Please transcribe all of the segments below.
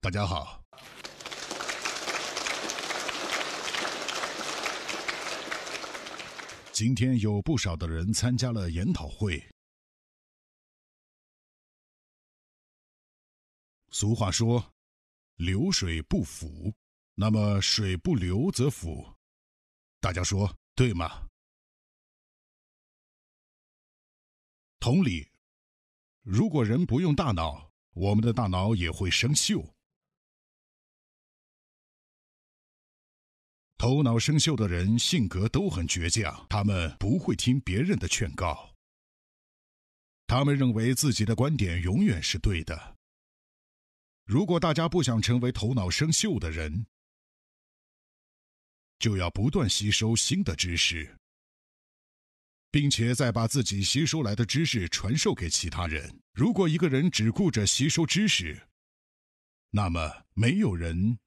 大家好，今天有不少的人参加了研讨会。俗话说：“流水不腐”，那么水不流则腐，大家说对吗？同理，如果人不用大脑，我们的大脑也会生锈。头脑生锈的人性格都很倔强，他们不会听别人的劝告。他们认为自己的观点永远是对的。如果大家不想成为头脑生锈的人，就要不断吸收新的知识，并且再把自己吸收来的知识传授给其他人。如果一个人只顾着吸收知识，那么没有人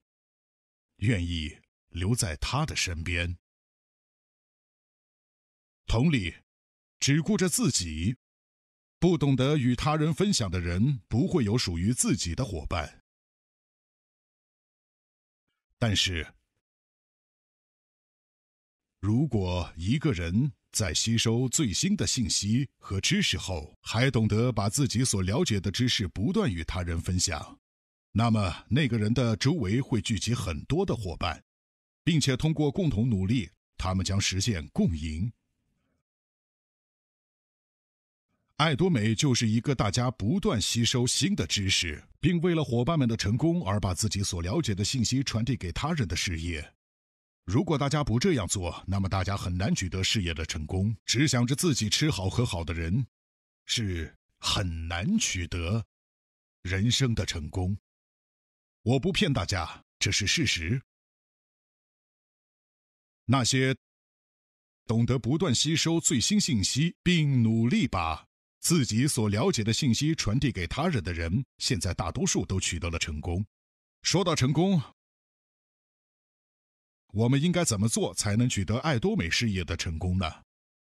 愿意。留在他的身边。同理，只顾着自己，不懂得与他人分享的人，不会有属于自己的伙伴。但是，如果一个人在吸收最新的信息和知识后，还懂得把自己所了解的知识不断与他人分享，那么那个人的周围会聚集很多的伙伴。并且通过共同努力，他们将实现共赢。爱多美就是一个大家不断吸收新的知识，并为了伙伴们的成功而把自己所了解的信息传递给他人的事业。如果大家不这样做，那么大家很难取得事业的成功。只想着自己吃好喝好的人，是很难取得人生的成功。我不骗大家，这是事实。那些懂得不断吸收最新信息，并努力把自己所了解的信息传递给他人的人，现在大多数都取得了成功。说到成功，我们应该怎么做才能取得爱多美事业的成功呢？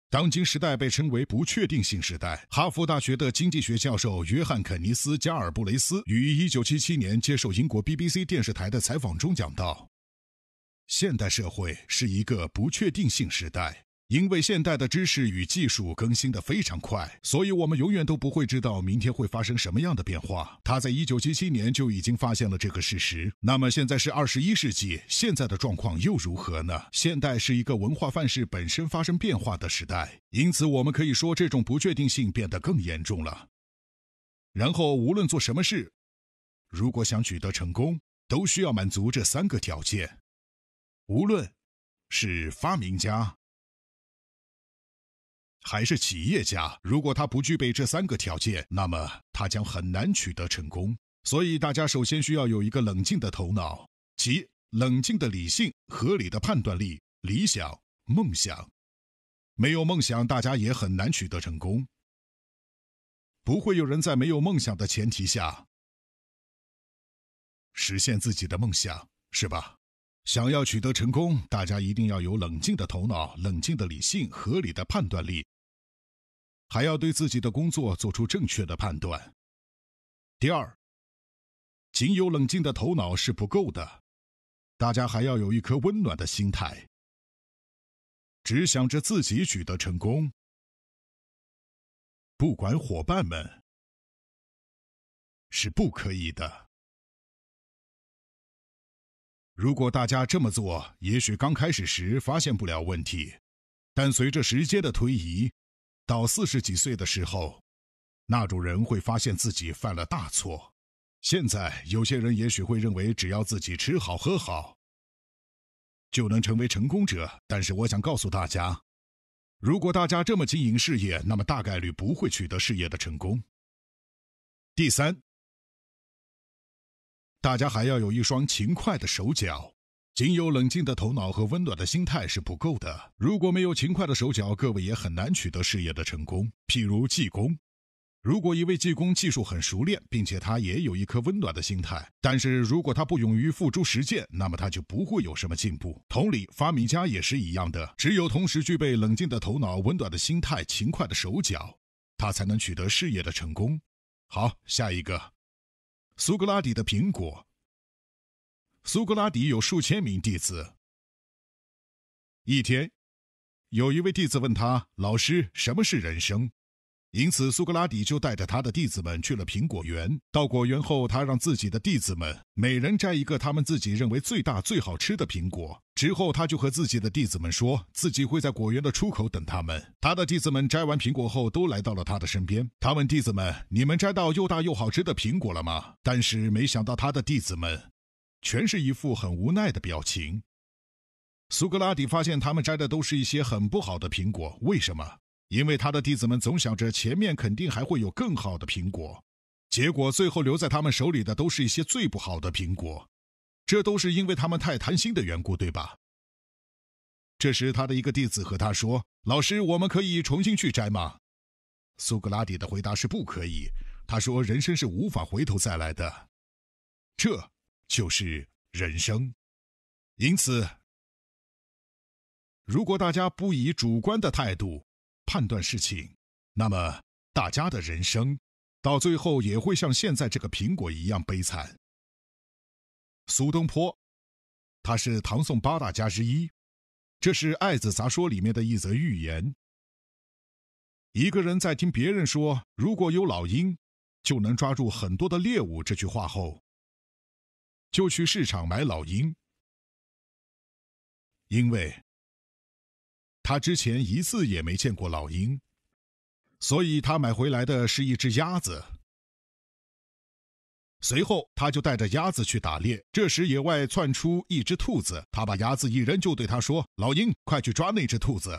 当今时代被称为不确定性时代。哈佛大学的经济学教授约翰·肯尼斯·加尔布雷斯于1977年接受英国 BBC 电视台的采访中讲到。现代社会是一个不确定性时代，因为现代的知识与技术更新得非常快，所以我们永远都不会知道明天会发生什么样的变化。他在一九七七年就已经发现了这个事实。那么现在是二十一世纪，现在的状况又如何呢？现代是一个文化范式本身发生变化的时代，因此我们可以说，这种不确定性变得更严重了。然后，无论做什么事，如果想取得成功，都需要满足这三个条件。无论，是发明家还是企业家，如果他不具备这三个条件，那么他将很难取得成功。所以，大家首先需要有一个冷静的头脑，即冷静的理性、合理的判断力。理想、梦想，没有梦想，大家也很难取得成功。不会有人在没有梦想的前提下实现自己的梦想，是吧？想要取得成功，大家一定要有冷静的头脑、冷静的理性、合理的判断力，还要对自己的工作做出正确的判断。第二，仅有冷静的头脑是不够的，大家还要有一颗温暖的心态，只想着自己取得成功，不管伙伴们，是不可以的。如果大家这么做，也许刚开始时发现不了问题，但随着时间的推移，到四十几岁的时候，那种人会发现自己犯了大错。现在有些人也许会认为，只要自己吃好喝好，就能成为成功者。但是我想告诉大家，如果大家这么经营事业，那么大概率不会取得事业的成功。第三。大家还要有一双勤快的手脚，仅有冷静的头脑和温暖的心态是不够的。如果没有勤快的手脚，各位也很难取得事业的成功。譬如济公，如果一位济公技术很熟练，并且他也有一颗温暖的心态，但是如果他不勇于付诸实践，那么他就不会有什么进步。同理，发明家也是一样的，只有同时具备冷静的头脑、温暖的心态、勤快的手脚，他才能取得事业的成功。好，下一个。苏格拉底的苹果。苏格拉底有数千名弟子。一天，有一位弟子问他：“老师，什么是人生？”因此，苏格拉底就带着他的弟子们去了苹果园。到果园后，他让自己的弟子们每人摘一个他们自己认为最大、最好吃的苹果。之后，他就和自己的弟子们说，自己会在果园的出口等他们。他的弟子们摘完苹果后，都来到了他的身边。他问弟子们：“你们摘到又大又好吃的苹果了吗？”但是，没想到他的弟子们全是一副很无奈的表情。苏格拉底发现，他们摘的都是一些很不好的苹果。为什么？因为他的弟子们总想着前面肯定还会有更好的苹果，结果最后留在他们手里的都是一些最不好的苹果。这都是因为他们太贪心的缘故，对吧？这时，他的一个弟子和他说：“老师，我们可以重新去摘吗？”苏格拉底的回答是：“不可以。”他说：“人生是无法回头再来的，这就是人生。”因此，如果大家不以主观的态度，判断事情，那么大家的人生到最后也会像现在这个苹果一样悲惨。苏东坡，他是唐宋八大家之一。这是《爱子杂说》里面的一则寓言。一个人在听别人说“如果有老鹰，就能抓住很多的猎物”这句话后，就去市场买老鹰，因为。他之前一次也没见过老鹰，所以他买回来的是一只鸭子。随后，他就带着鸭子去打猎。这时，野外窜出一只兔子，他把鸭子一扔，就对他说：“老鹰，快去抓那只兔子！”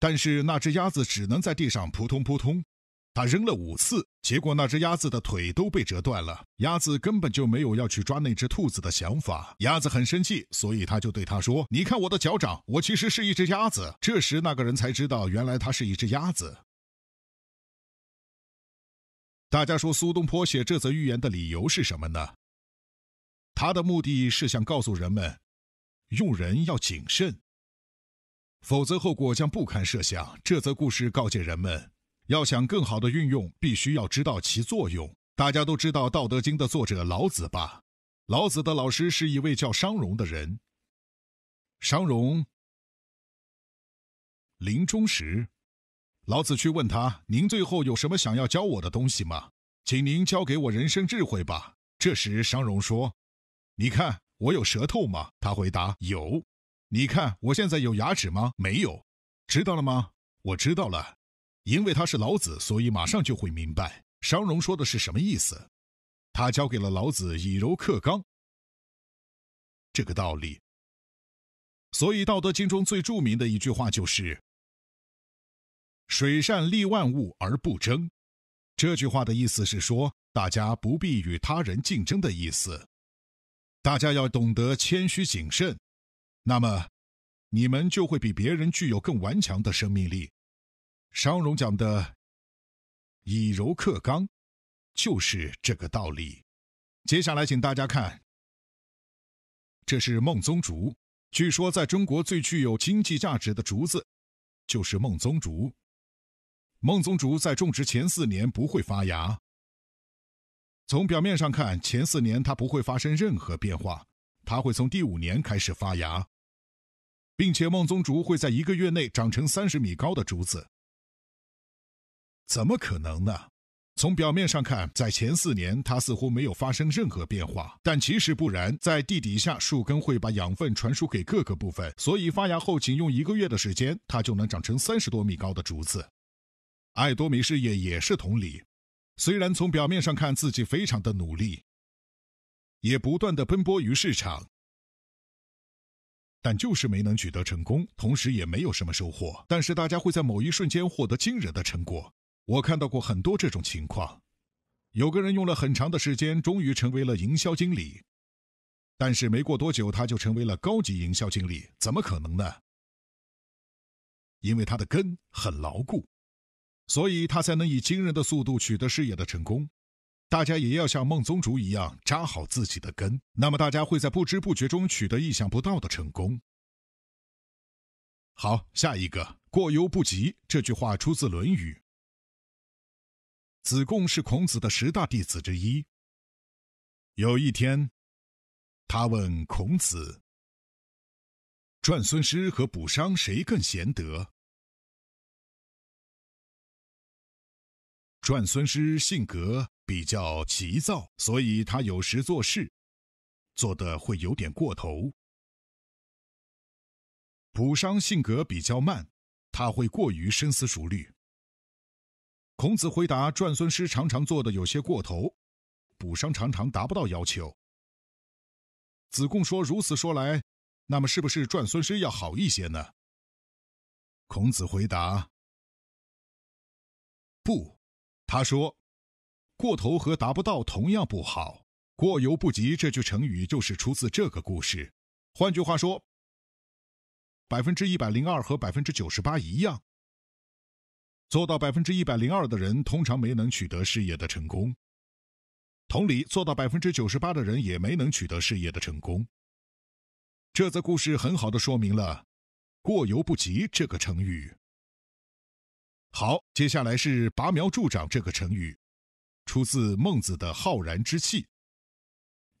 但是，那只鸭子只能在地上扑通扑通。他扔了五次，结果那只鸭子的腿都被折断了。鸭子根本就没有要去抓那只兔子的想法。鸭子很生气，所以他就对他说：“你看我的脚掌，我其实是一只鸭子。”这时那个人才知道，原来他是一只鸭子。大家说，苏东坡写这则寓言的理由是什么呢？他的目的是想告诉人们，用人要谨慎，否则后果将不堪设想。这则故事告诫人们。要想更好的运用，必须要知道其作用。大家都知道《道德经》的作者老子吧？老子的老师是一位叫商容的人。商容临终时，老子去问他：“您最后有什么想要教我的东西吗？请您教给我人生智慧吧。”这时，商容说：“你看我有舌头吗？”他回答：“有。”“你看我现在有牙齿吗？”“没有。”“知道了吗？”“我知道了。”因为他是老子，所以马上就会明白商容说的是什么意思。他教给了老子以柔克刚这个道理。所以，《道德经》中最著名的一句话就是“水善利万物而不争”。这句话的意思是说，大家不必与他人竞争的意思。大家要懂得谦虚谨慎，那么你们就会比别人具有更顽强的生命力。商荣讲的“以柔克刚”就是这个道理。接下来，请大家看，这是孟宗竹。据说，在中国最具有经济价值的竹子就是孟宗竹。孟宗竹在种植前四年不会发芽，从表面上看，前四年它不会发生任何变化。它会从第五年开始发芽，并且孟宗竹会在一个月内长成三十米高的竹子。怎么可能呢？从表面上看，在前四年，它似乎没有发生任何变化，但其实不然。在地底下，树根会把养分传输给各个部分，所以发芽后仅用一个月的时间，它就能长成三十多米高的竹子。爱多美事业也是同理，虽然从表面上看自己非常的努力，也不断的奔波于市场，但就是没能取得成功，同时也没有什么收获。但是大家会在某一瞬间获得惊人的成果。我看到过很多这种情况，有个人用了很长的时间，终于成为了营销经理，但是没过多久他就成为了高级营销经理，怎么可能呢？因为他的根很牢固，所以他才能以惊人的速度取得事业的成功。大家也要像孟宗竹一样扎好自己的根，那么大家会在不知不觉中取得意想不到的成功。好，下一个“过犹不及”这句话出自《论语》。子贡是孔子的十大弟子之一。有一天，他问孔子：“颛孙师和卜商谁更贤德？”转孙师性格比较急躁，所以他有时做事做的会有点过头。卜商性格比较慢，他会过于深思熟虑。孔子回答：“转孙师常常做的有些过头，补伤常常达不到要求。”子贡说：“如此说来，那么是不是转孙师要好一些呢？”孔子回答：“不，他说过头和达不到同样不好。过犹不及这句成语就是出自这个故事。换句话说，百分之一百零二和百分之九十八一样。”做到百分之一百零二的人通常没能取得事业的成功，同理，做到百分之九十八的人也没能取得事业的成功。这则故事很好的说明了“过犹不及”这个成语。好，接下来是“拔苗助长”这个成语，出自《孟子》的《浩然之气》。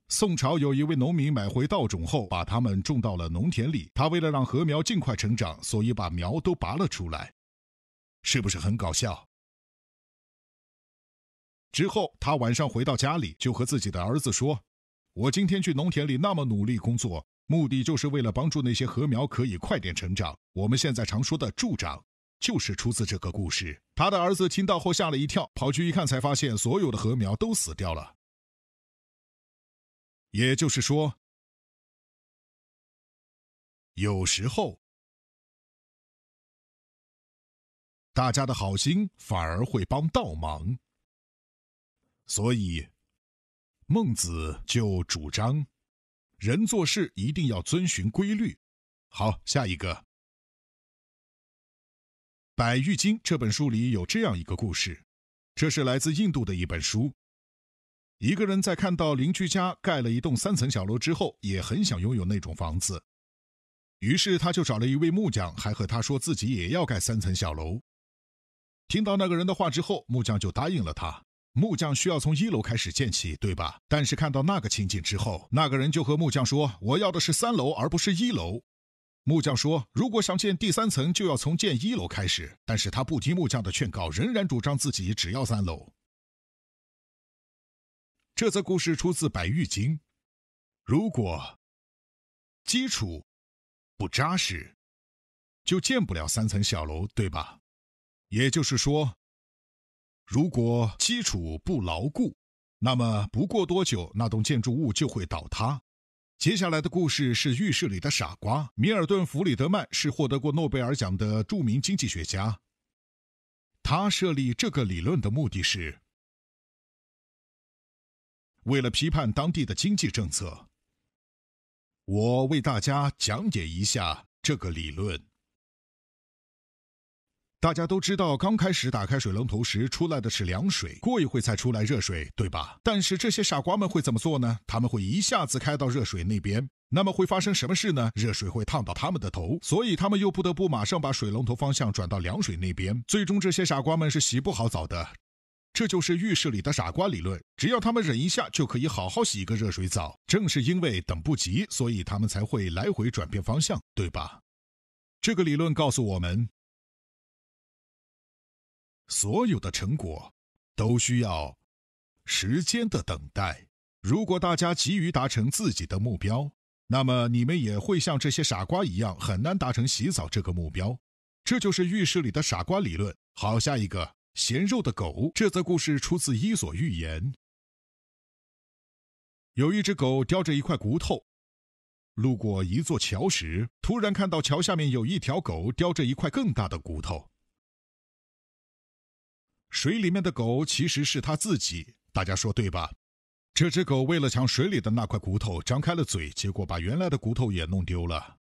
宋朝有一位农民买回稻种后，把它们种到了农田里。他为了让禾苗尽快成长，所以把苗都拔了出来。是不是很搞笑？之后，他晚上回到家里，就和自己的儿子说：“我今天去农田里那么努力工作，目的就是为了帮助那些禾苗可以快点成长。我们现在常说的助长，就是出自这个故事。”他的儿子听到后吓了一跳，跑去一看，才发现所有的禾苗都死掉了。也就是说，有时候。大家的好心反而会帮倒忙，所以孟子就主张，人做事一定要遵循规律。好，下一个，《百喻经》这本书里有这样一个故事，这是来自印度的一本书。一个人在看到邻居家盖了一栋三层小楼之后，也很想拥有那种房子，于是他就找了一位木匠，还和他说自己也要盖三层小楼。听到那个人的话之后，木匠就答应了他。木匠需要从一楼开始建起，对吧？但是看到那个情景之后，那个人就和木匠说：“我要的是三楼，而不是一楼。”木匠说：“如果想建第三层，就要从建一楼开始。”但是他不听木匠的劝告，仍然主张自己只要三楼。这则故事出自《百玉经》。如果基础不扎实，就建不了三层小楼，对吧？也就是说，如果基础不牢固，那么不过多久，那栋建筑物就会倒塌。接下来的故事是浴室里的傻瓜。米尔顿·弗里德曼是获得过诺贝尔奖的著名经济学家。他设立这个理论的目的是为了批判当地的经济政策。我为大家讲解一下这个理论。大家都知道，刚开始打开水龙头时出来的是凉水，过一会才出来热水，对吧？但是这些傻瓜们会怎么做呢？他们会一下子开到热水那边，那么会发生什么事呢？热水会烫到他们的头，所以他们又不得不马上把水龙头方向转到凉水那边。最终，这些傻瓜们是洗不好澡的。这就是浴室里的傻瓜理论。只要他们忍一下，就可以好好洗一个热水澡。正是因为等不及，所以他们才会来回转变方向，对吧？这个理论告诉我们。所有的成果都需要时间的等待。如果大家急于达成自己的目标，那么你们也会像这些傻瓜一样，很难达成洗澡这个目标。这就是浴室里的傻瓜理论。好，下一个咸肉的狗。这则故事出自《伊索寓言》。有一只狗叼着一块骨头，路过一座桥时，突然看到桥下面有一条狗叼着一块更大的骨头。水里面的狗其实是他自己，大家说对吧？这只狗为了抢水里的那块骨头，张开了嘴，结果把原来的骨头也弄丢了。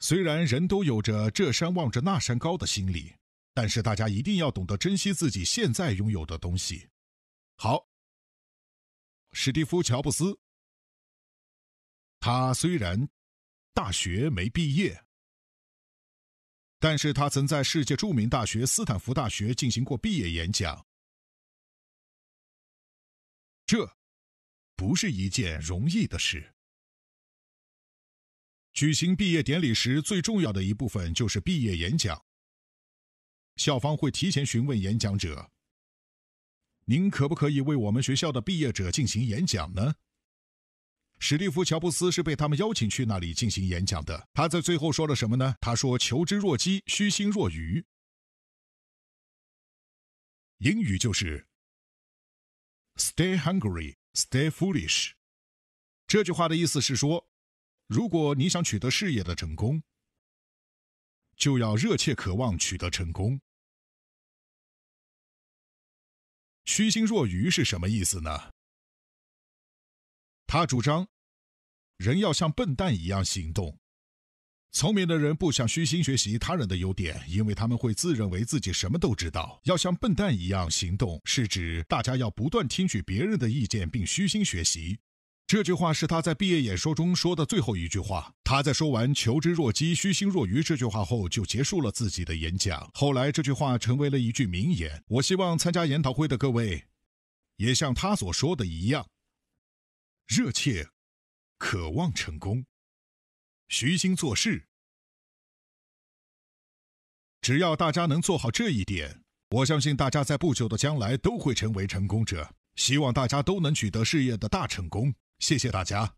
虽然人都有着这山望着那山高的心理，但是大家一定要懂得珍惜自己现在拥有的东西。好，史蒂夫·乔布斯，他虽然大学没毕业。但是他曾在世界著名大学斯坦福大学进行过毕业演讲，这不是一件容易的事。举行毕业典礼时，最重要的一部分就是毕业演讲。校方会提前询问演讲者：“您可不可以为我们学校的毕业者进行演讲呢？”史蒂夫·乔布斯是被他们邀请去那里进行演讲的。他在最后说了什么呢？他说：“求知若饥，虚心若愚。”英语就是 “Stay hungry, stay foolish。”这句话的意思是说，如果你想取得事业的成功，就要热切渴望取得成功。虚心若愚是什么意思呢？他主张，人要像笨蛋一样行动。聪明的人不想虚心学习他人的优点，因为他们会自认为自己什么都知道。要像笨蛋一样行动，是指大家要不断听取别人的意见，并虚心学习。这句话是他在毕业演说中说的最后一句话。他在说完“求知若饥，虚心若愚”这句话后，就结束了自己的演讲。后来，这句话成为了一句名言。我希望参加研讨会的各位，也像他所说的一样。热切、渴望成功，虚心做事。只要大家能做好这一点，我相信大家在不久的将来都会成为成功者。希望大家都能取得事业的大成功。谢谢大家。